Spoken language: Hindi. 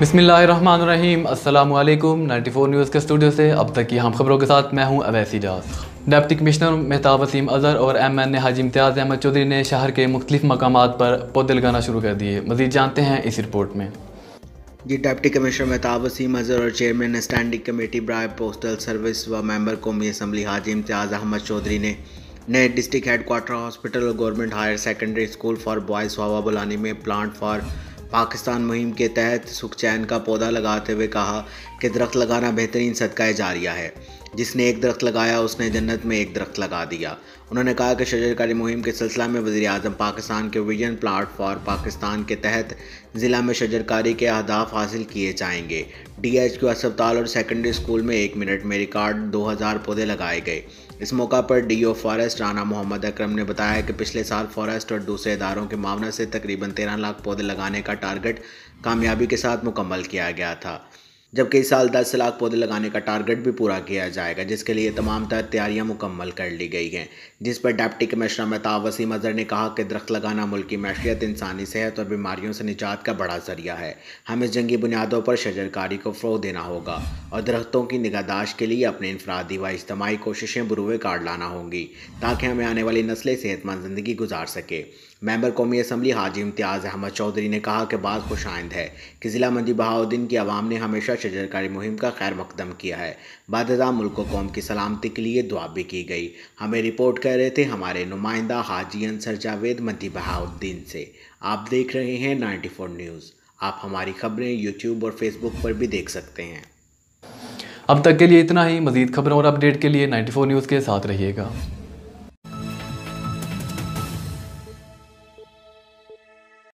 बिसमीम अल्लाम नाइन्टी फोर न्यूज़ के स्टूडियो से अब तक की हम खबरों के साथ मैं हूं अवैस एजाज डिप्टी कमिश्नर मेहताब वसीम अजहर और M N A Haji Imtiaz Ahmed Chaudhry ने शहर के मुख्तलिफ मकाम पर पौधे लगाना शुरू कर दिए मजीद जानते हैं इस रिपोर्ट में जी डिप्टी कमिश्नर मेहताब वसीम अजहर और चेयरमैन स्टैंडिंग कमेटी ब्राय पोस्टल सर्विस व मेंबर कौमी असम्बली हाजी इम्तियाज़ अहमद चौधरी ने नए डिस्ट्रिक्ट हेड हॉस्पिटल और government higher secondary school for boys हवा बुलानी में प्लांट फॉर पाकिस्तान मुहिम के तहत सुखचैन का पौधा लगाते हुए कहा कि दरख्त लगाना बेहतरीन सदका जारिया है जिसने एक दरख्त लगाया उसने जन्नत में एक दरख्त लगा दिया उन्होंने कहा कि शजरकारी मुहिम के सिलसिला में वजी अजम पाकिस्तान के विजन प्लाट फॉर पाकिस्तान के तहत ज़िला में शजरकारी के अहदाफ हासिल किए जाएंगे डी एच क्यू अस्पताल और सेकेंडरी स्कूल में एक मिनट में रिकॉर्ड दो हज़ार पौधे लगाए गए इस मौका पर D O forest Rana Mohammad Akram ने बताया कि पिछले साल फॉरेस्ट और दूसरे इदारों के मामला से तकरीबन तेरह लाख पौधे लगाने का टारगेट कामयाबी के साथ मुकम्मल किया गया था जबकि इस साल 10 लाख पौधे लगाने का टारगेट भी पूरा किया जाएगा जिसके लिए तमाम तरह तैयारियां मुकम्मल कर ली गई हैं जिस पर डेप्टी कमिश्नर मेहताब वसीम अजहर ने कहा कि दरख्त लगाना मुल्क की मैशियत इंसानी सेहत और बीमारियों से निजात का बड़ा जरिया है हमें जंगी बुनियादों पर शजरकारी को फ़रोग देना होगा और दरख्तों की निगहदाश के लिए अपने इनफरादी व इज्तमी कोशिशें बुरुए काट लाना होंगी ताकि हमें आने वाली नस्लें सेहतमंद ज़िंदगी गुजार सके मेंबर कौमी असम्बली हाजी इम्तियाज़ अहमद चौधरी ने कहा कि बात खुश आइंद है कि ज़िला मंजी बहाउद्दीन की आवाम ने हमेशा शजरकारी मुहिम का खैर मकदम किया है बाददा मुल्क कौम की सलामती के लिए दुआ भी की गई हमें रिपोर्ट कर रहे थे हमारे नुमाइंदा हाजी अंसर जावेद मदी बहाउद्दीन से आप देख रहे हैं 94 न्यूज़ आप हमारी खबरें यूट्यूब और फेसबुक पर भी देख सकते हैं अब तक के लिए इतना ही मजीद खबरों और अपडेट के लिए 94 न्यूज़ के साथ रहिएगा